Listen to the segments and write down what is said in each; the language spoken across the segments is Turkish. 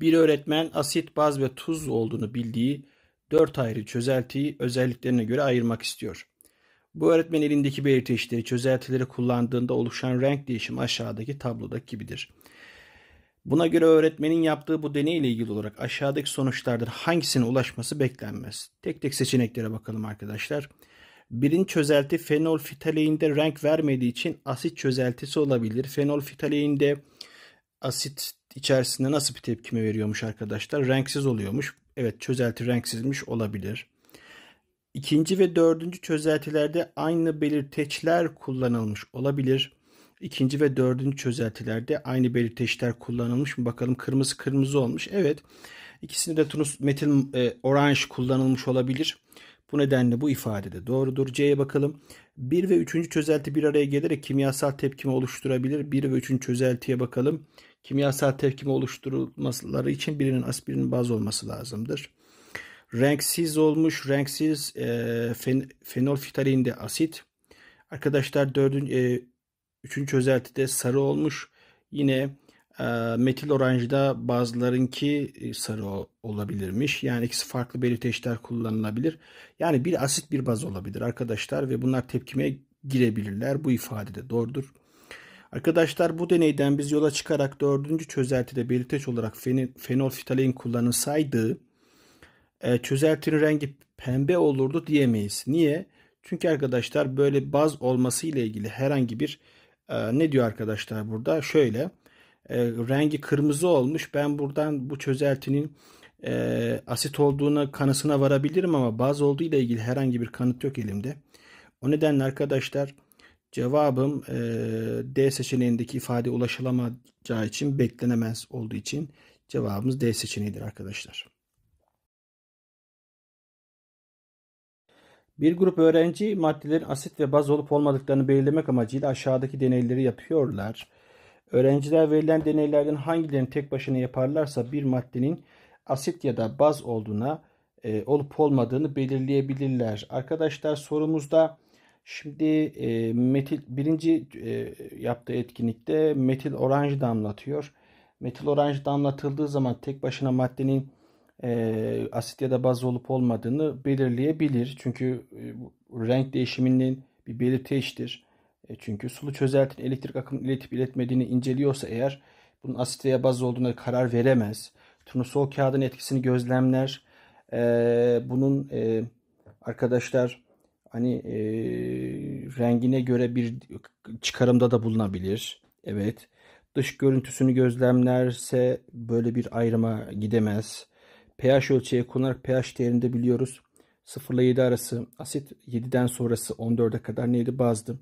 Bir öğretmen asit, baz ve tuz olduğunu bildiği dört ayrı çözeltiyi özelliklerine göre ayırmak istiyor. Bu öğretmen elindeki belirteçleri çözeltileri kullandığında oluşan renk değişimi aşağıdaki tablodaki gibidir. Buna göre öğretmenin yaptığı bu deney ile ilgili olarak aşağıdaki sonuçlardan hangisine ulaşması beklenmez. Tek tek seçeneklere bakalım arkadaşlar. Birin çözelti fenol fitaleinde renk vermediği için asit çözeltisi olabilir. Fenol fitaleinde asit içerisinde nasıl bir tepkime veriyormuş arkadaşlar? Renksiz oluyormuş. Evet çözelti renksizmiş olabilir. İkinci ve dördüncü çözeltilerde aynı belirteçler kullanılmış olabilir. İkinci ve dördüncü çözeltilerde aynı belirteçler kullanılmış mı? Bakalım kırmızı kırmızı olmuş. Evet. ikisinde de tunus metil e, orange kullanılmış olabilir. Bu nedenle bu ifade de doğrudur. C'ye bakalım. 1 ve 3. çözelti bir araya gelerek kimyasal tepkimi oluşturabilir. 1 ve 3. çözeltiye bakalım. Kimyasal tepkimi oluşturulmaları için birinin aspirinin baz olması lazımdır. Renksiz olmuş. Renksiz e, fen, fenolftalein asit. Arkadaşlar 4. E, 3. çözeltide sarı olmuş. Yine Metil oranjda bazılarınki sarı olabilirmiş. Yani ikisi farklı belirteçler kullanılabilir. Yani bir asit bir baz olabilir arkadaşlar ve bunlar tepkime girebilirler. Bu ifade de doğrudur. Arkadaşlar bu deneyden biz yola çıkarak dördüncü çözeltide belirteç olarak fenolfitalein kullanılsaydı çözeltinin rengi pembe olurdu diyemeyiz. Niye? Çünkü arkadaşlar böyle baz olması ile ilgili herhangi bir ne diyor arkadaşlar burada? Şöyle e, rengi kırmızı olmuş. Ben buradan bu çözeltinin e, asit olduğuna kanısına varabilirim ama baz olduğu ile ilgili herhangi bir kanıt yok elimde. O nedenle arkadaşlar cevabım e, D seçeneğindeki ifade ulaşılamayacağı için beklenemez olduğu için cevabımız D seçeneğidir arkadaşlar. Bir grup öğrenci maddelerin asit ve baz olup olmadıklarını belirlemek amacıyla aşağıdaki deneyleri yapıyorlar. Öğrenciler verilen deneylerden hangilerini tek başına yaparlarsa bir maddenin asit ya da baz olduğuna e, olup olmadığını belirleyebilirler. Arkadaşlar sorumuzda şimdi e, metil birinci e, yaptığı etkinlikte metil oranj damlatıyor. Metil oranj damlatıldığı zaman tek başına maddenin e, asit ya da baz olup olmadığını belirleyebilir. Çünkü e, renk değişiminin bir belirteçtir. E çünkü sulu çözeltinin elektrik akımı iletip iletmediğini inceliyorsa eğer bunun asit veya baz olduğuna karar veremez. Turnusol kağıdın etkisini gözlemler. E, bunun e, arkadaşlar hani e, rengine göre bir çıkarımda da bulunabilir. Evet. Dış görüntüsünü gözlemlerse böyle bir ayrıma gidemez. pH ölçeği konarak pH değerini de biliyoruz. 0 ile 7 arası asit, 7'den sonrası 14'e kadar neydi bazdı.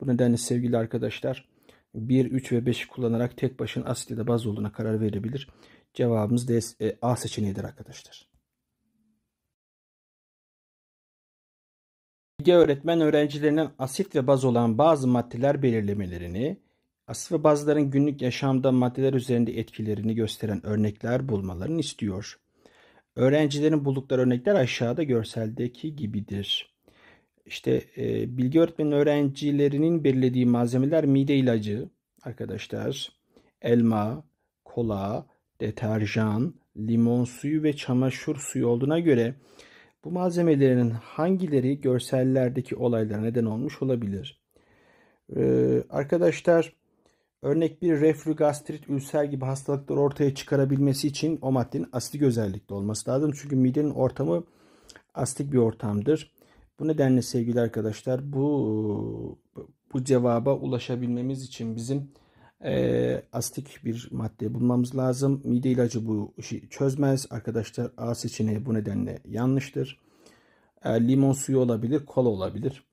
Bu nedenle sevgili arkadaşlar 1, 3 ve 5'i kullanarak tek başına asit ya da baz olduğuna karar verebilir. Cevabımız D, e, A seçeneğidir arkadaşlar. Bilge öğretmen öğrencilerinin asit ve baz olan bazı maddeler belirlemelerini, asit ve bazların günlük yaşamda maddeler üzerinde etkilerini gösteren örnekler bulmalarını istiyor. Öğrencilerin buldukları örnekler aşağıda görseldeki gibidir. İşte e, bilgi öğretmenin öğrencilerinin belirlediği malzemeler mide ilacı arkadaşlar, elma, kola, deterjan, limon suyu ve çamaşır suyu olduğuna göre bu malzemelerin hangileri görsellerdeki olaylara neden olmuş olabilir? Ee, arkadaşlar örnek bir reflü, gastrit, ülser gibi hastalıklar ortaya çıkarabilmesi için o maddenin asidik özellikli olması lazım. Çünkü midenin ortamı asidik bir ortamdır. Bu nedenle sevgili arkadaşlar bu bu cevaba ulaşabilmemiz için bizim e, astik bir madde bulmamız lazım. Mide ilacı bu işi çözmez. Arkadaşlar A seçeneği bu nedenle yanlıştır. E, limon suyu olabilir, kola olabilir.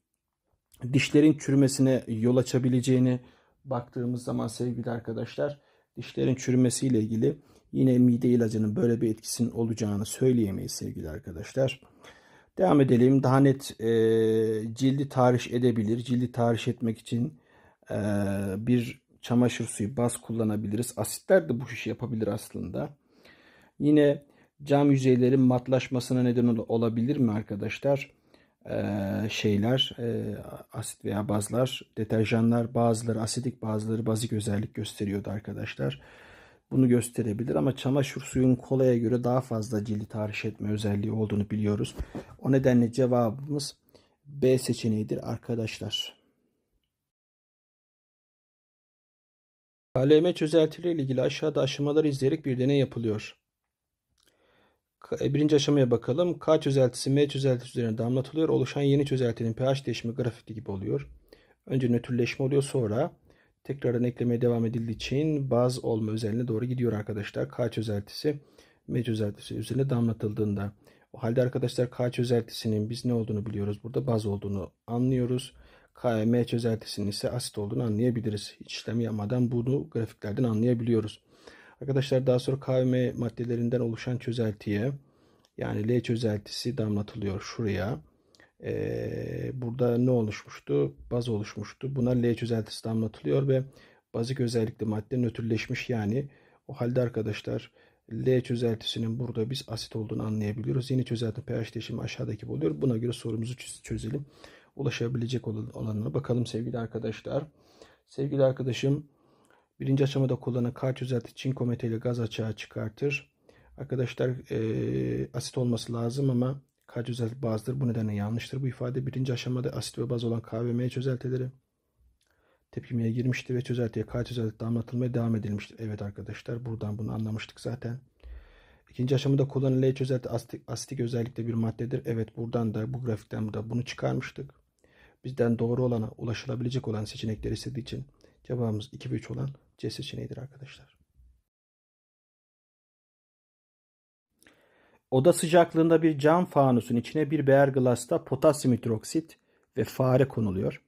Dişlerin çürümesine yol açabileceğini baktığımız zaman sevgili arkadaşlar dişlerin çürümesiyle ilgili yine mide ilacının böyle bir etkisinin olacağını söyleyemeyiz sevgili arkadaşlar. Devam edelim. Daha net e, cildi tarih edebilir. Cildi tarih etmek için e, bir çamaşır suyu baz kullanabiliriz. Asitler de bu işi yapabilir aslında. Yine cam yüzeylerin matlaşmasına neden olabilir mi arkadaşlar? Ee, şeyler, e, asit veya bazlar, deterjanlar bazıları asidik bazıları bazik özellik gösteriyordu arkadaşlar bunu gösterebilir ama çamaşır suyun kolaya göre daha fazla cildi tahriş etme özelliği olduğunu biliyoruz. O nedenle cevabımız B seçeneğidir arkadaşlar. KLM çözeltileri ile ilgili aşağıda aşamaları izleyerek bir deney yapılıyor. E, birinci aşamaya bakalım. K çözeltisi M çözeltisi üzerine damlatılıyor. Oluşan yeni çözeltinin pH değişimi grafikli gibi oluyor. Önce nötrleşme oluyor sonra tekrardan eklemeye devam edildiği için baz olma özelliğine doğru gidiyor arkadaşlar. K çözeltisi M çözeltisi üzerine damlatıldığında. O halde arkadaşlar K çözeltisinin biz ne olduğunu biliyoruz. Burada baz olduğunu anlıyoruz. K ve M çözeltisinin ise asit olduğunu anlayabiliriz. Hiç işlem yapmadan bunu grafiklerden anlayabiliyoruz. Arkadaşlar daha sonra K ve M maddelerinden oluşan çözeltiye yani L çözeltisi damlatılıyor şuraya e, burada ne oluşmuştu? Baz oluşmuştu. Buna L çözeltisi damlatılıyor ve bazik özellikle madde nötrleşmiş yani o halde arkadaşlar L çözeltisinin burada biz asit olduğunu anlayabiliyoruz. Yeni çözelti pH değişimi aşağıdaki oluyor. Buna göre sorumuzu çözelim. Ulaşabilecek olanlara bakalım sevgili arkadaşlar. Sevgili arkadaşım birinci aşamada kullanılan K çözelti çinko metali gaz açığa çıkartır. Arkadaşlar e, asit olması lazım ama K çözelti bazdır. Bu nedenle yanlıştır bu ifade. Birinci aşamada asit ve baz olan K ve çözeltileri tepkimeye girmişti ve çözeltiye K çözelti damlatılmaya devam edilmişti. Evet arkadaşlar buradan bunu anlamıştık zaten. İkinci aşamada kullanılan L çözelti asitik, asitik özellikle bir maddedir. Evet buradan da bu grafikten da bunu çıkarmıştık. Bizden doğru olana ulaşılabilecek olan seçenekleri istediği için cevabımız 2 ve 3 olan C seçeneğidir arkadaşlar. Oda sıcaklığında bir cam fanusun içine bir beer glasta potasyum hidroksit ve fare konuluyor.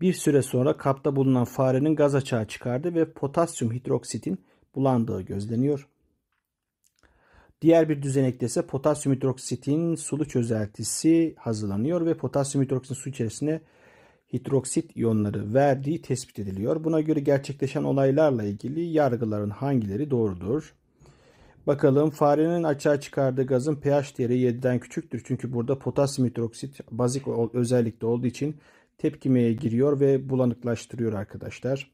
Bir süre sonra kapta bulunan farenin gaz açığa çıkardı ve potasyum hidroksitin bulandığı gözleniyor. Diğer bir düzenekte ise potasyum hidroksitin sulu çözeltisi hazırlanıyor ve potasyum hidroksitin su içerisine hidroksit iyonları verdiği tespit ediliyor. Buna göre gerçekleşen olaylarla ilgili yargıların hangileri doğrudur? Bakalım farenin açığa çıkardığı gazın pH değeri 7'den küçüktür. Çünkü burada potasyum hidroksit bazik özellikle olduğu için tepkimeye giriyor ve bulanıklaştırıyor arkadaşlar.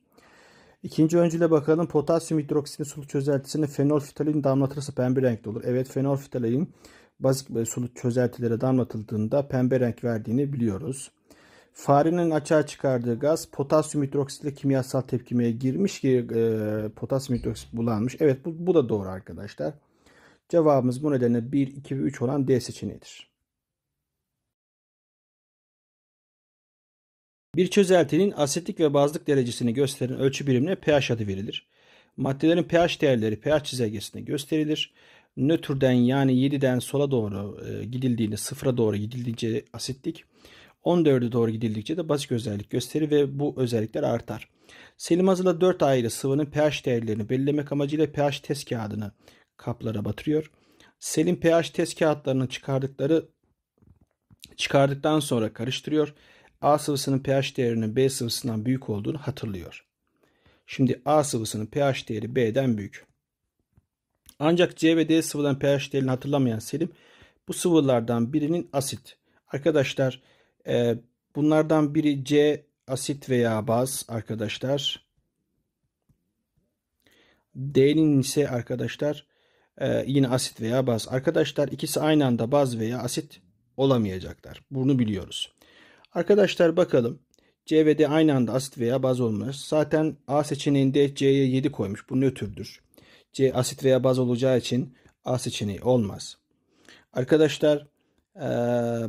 İkinci öncüle bakalım. Potasyum hidroksitin sulu çözeltisini fenol fitalin damlatırsa pembe renkli olur. Evet fenol fitalin bazik sulu çözeltilere damlatıldığında pembe renk verdiğini biliyoruz. Farenin açığa çıkardığı gaz potasyum hidroksitle kimyasal tepkimeye girmiş ki e, potasyum hidroksit bulanmış. Evet bu, bu da doğru arkadaşlar. Cevabımız bu nedenle 1, 2 ve 3 olan D seçeneğidir. Bir çözeltinin asitlik ve bazlık derecesini gösteren ölçü birimine pH adı verilir. Maddelerin pH değerleri pH çizelgesinde gösterilir. Nötrden yani 7'den sola doğru e, gidildiğinde, sıfıra doğru gidildiğince asitlik, 14'e doğru gidildikçe de basik özellik gösterir ve bu özellikler artar. Selim Azıla 4 ayrı sıvının pH değerlerini belirlemek amacıyla pH test kağıdını kaplara batırıyor. Selim pH test kağıtlarını çıkardıkları çıkardıktan sonra karıştırıyor. A sıvısının pH değerinin B sıvısından büyük olduğunu hatırlıyor. Şimdi A sıvısının pH değeri B'den büyük. Ancak C ve D sıvıdan pH değerini hatırlamayan Selim bu sıvılardan birinin asit. Arkadaşlar e, bunlardan biri C asit veya baz arkadaşlar. D'nin ise arkadaşlar e, yine asit veya baz. Arkadaşlar ikisi aynı anda baz veya asit olamayacaklar. Bunu biliyoruz. Arkadaşlar bakalım. C ve D aynı anda asit veya baz olmaz. Zaten A seçeneğinde C'ye 7 koymuş. Bu nötrdür. C asit veya baz olacağı için A seçeneği olmaz. Arkadaşlar e,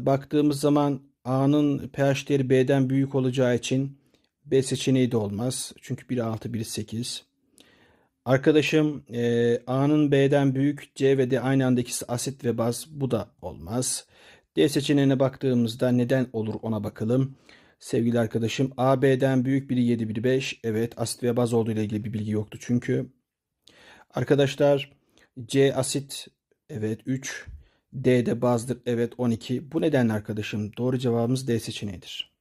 baktığımız zaman A'nın pH değeri B'den büyük olacağı için B seçeneği de olmaz. Çünkü biri 6 biri 8. Arkadaşım e, A'nın B'den büyük, C ve D aynı anda ikisi asit ve baz. Bu da olmaz. D seçeneğine baktığımızda neden olur ona bakalım. Sevgili arkadaşım A B'den büyük biri 7 biri 5. Evet asit ve baz olduğu ile ilgili bir bilgi yoktu çünkü. Arkadaşlar C asit evet 3. D'de Bazlık evet 12. Bu nedenle arkadaşım doğru cevabımız D seçeneğidir.